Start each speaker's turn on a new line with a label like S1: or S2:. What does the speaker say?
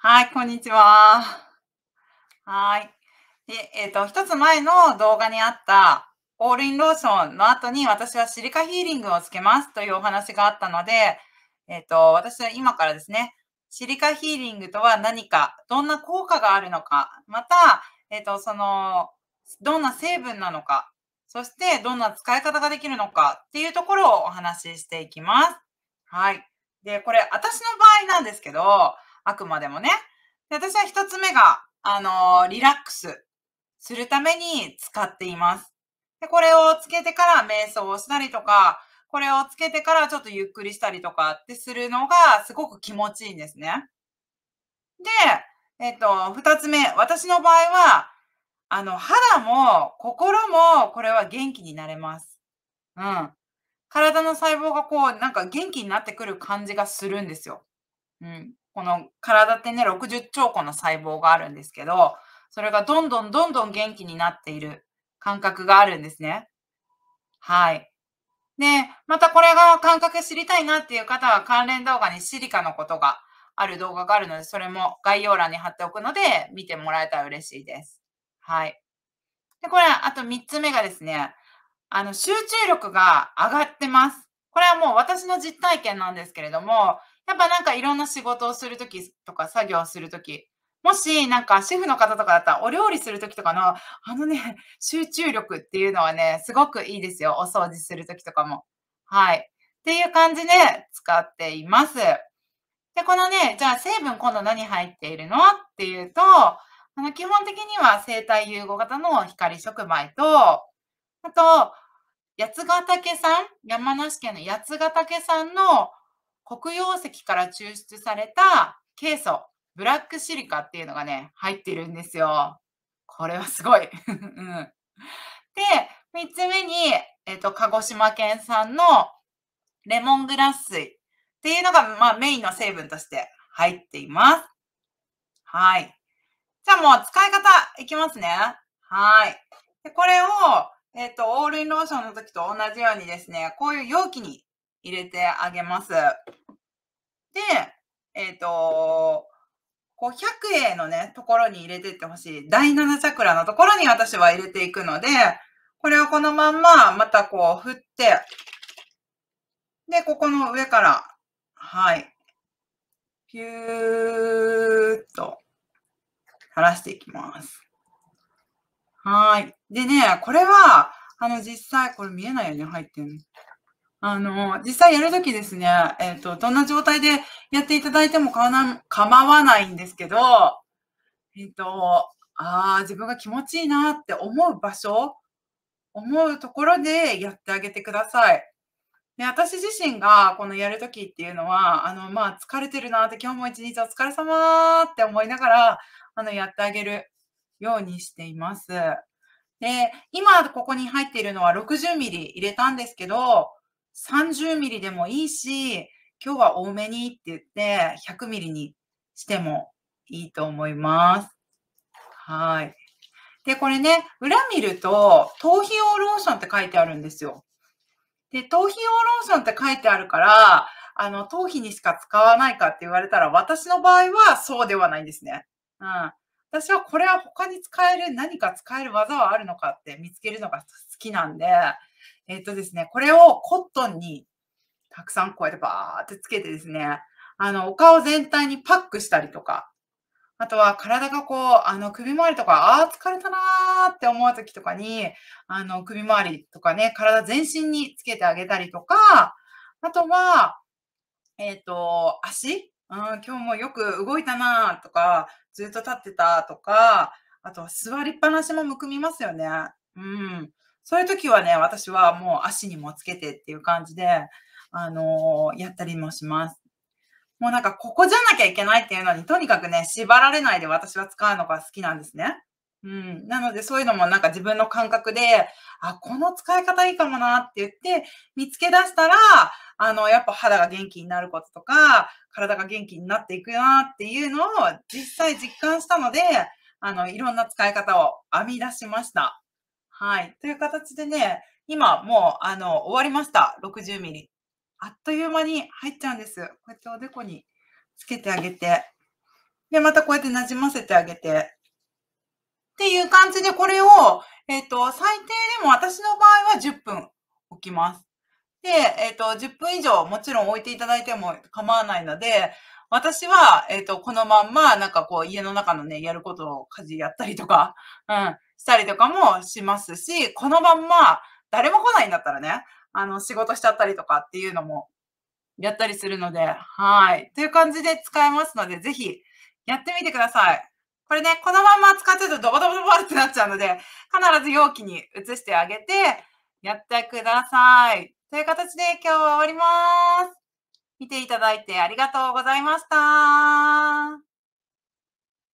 S1: はい、こんにちは。はい。で、えっ、ー、と、一つ前の動画にあった、オールインローションの後に私はシリカヒーリングをつけますというお話があったので、えっ、ー、と、私は今からですね、シリカヒーリングとは何か、どんな効果があるのか、また、えっ、ー、と、その、どんな成分なのか、そしてどんな使い方ができるのかっていうところをお話ししていきます。はい。で、これ、私の場合なんですけど、あくまでもね。で私は一つ目が、あのー、リラックスするために使っています。で、これをつけてから瞑想をしたりとか、これをつけてからちょっとゆっくりしたりとかってするのがすごく気持ちいいんですね。で、えっと、二つ目、私の場合は、あの、肌も心もこれは元気になれます。うん。体の細胞がこう、なんか元気になってくる感じがするんですよ。うん。この体ってね、60兆個の細胞があるんですけど、それがどんどんどんどん元気になっている感覚があるんですね。はい。で、またこれが感覚知りたいなっていう方は関連動画にシリカのことがある動画があるので、それも概要欄に貼っておくので、見てもらえたら嬉しいです。はい。で、これ、あと3つ目がですね、あの、集中力が上がってます。これはもう私の実体験なんですけれども、やっぱなんかいろんな仕事をするときとか作業をするとき、もしなんか主婦の方とかだったらお料理するときとかのあのね、集中力っていうのはね、すごくいいですよ。お掃除するときとかも。はい。っていう感じで使っています。で、このね、じゃあ成分今度何入っているのっていうと、あの基本的には生体融合型の光触媒と、あと、八ヶ岳産、山梨県の八ヶ岳んの黒曜石から抽出されたケイ素、ブラックシリカっていうのがね、入ってるんですよ。これはすごい。うん、で、3つ目に、えっ、ー、と、鹿児島県産のレモングラス水っていうのが、まあ、メインの成分として入っています。はい。じゃあもう使い方いきますね。はい。でこれを、えっ、ー、と、オールインローションの時と同じようにですね、こういう容器に入れてあげます。で、えっ、ー、と、こう100のね、ところに入れてってほしい。第7チャクラのところに私は入れていくので、これをこのまんま、またこう振って、で、ここの上から、はい、ピューっと垂らしていきます。はい。でね、これは、あの、実際、これ見えないよね、入ってるの。あの、実際やるときですね、えっ、ー、と、どんな状態でやっていただいても構わないんですけど、えっ、ー、と、ああ、自分が気持ちいいなって思う場所、思うところでやってあげてください。で私自身がこのやるときっていうのは、あの、まあ、疲れてるなって、今日も一日お疲れ様って思いながら、あの、やってあげるようにしています。で、今ここに入っているのは60ミリ入れたんですけど、30ミリでもいいし、今日は多めにって言って、100ミリにしてもいいと思います。はい。で、これね、裏見ると、頭皮用ローションって書いてあるんですよ。で、頭皮用ローションって書いてあるから、あの、頭皮にしか使わないかって言われたら、私の場合はそうではないんですね。うん。私はこれは他に使える、何か使える技はあるのかって見つけるのが好きなんで、えっとですね、これをコットンにたくさんこうやってバーってつけてですね、あの、お顔全体にパックしたりとか、あとは体がこう、あの、首周りとか、ああ、疲れたなーって思う時とかに、あの、首周りとかね、体全身につけてあげたりとか、あとは、えっ、ー、と、足うん、今日もよく動いたなとか、ずっと立ってたとか、あとは座りっぱなしもむくみますよね。うん。そういう時はね、私はもう足にもつけてっていう感じで、あのー、やったりもします。もうなんか、ここじゃなきゃいけないっていうのに、とにかくね、縛られないで私は使うのが好きなんですね。うん。なので、そういうのもなんか自分の感覚で、あ、この使い方いいかもなって言って、見つけ出したら、あの、やっぱ肌が元気になることとか、体が元気になっていくなっていうのを実際実感したので、あの、いろんな使い方を編み出しました。はい。という形でね、今もうあの終わりました。60ミリ。あっという間に入っちゃうんです。こうやっておでこにつけてあげて。で、またこうやってなじませてあげて。っていう感じで、これを、えっ、ー、と、最低でも私の場合は10分置きます。で、えっ、ー、と、10分以上もちろん置いていただいても構わないので、私は、えっ、ー、と、このまんま、なんかこう、家の中のね、やることを家事やったりとか、うん、したりとかもしますし、このまんま、誰も来ないんだったらね、あの、仕事しちゃったりとかっていうのも、やったりするので、はい。という感じで使えますので、ぜひ、やってみてください。これね、このまま使ってるとドバドバドバってなっちゃうので、必ず容器に移してあげて、やってください。という形で今日は終わります。見ていただいてありがとうございました。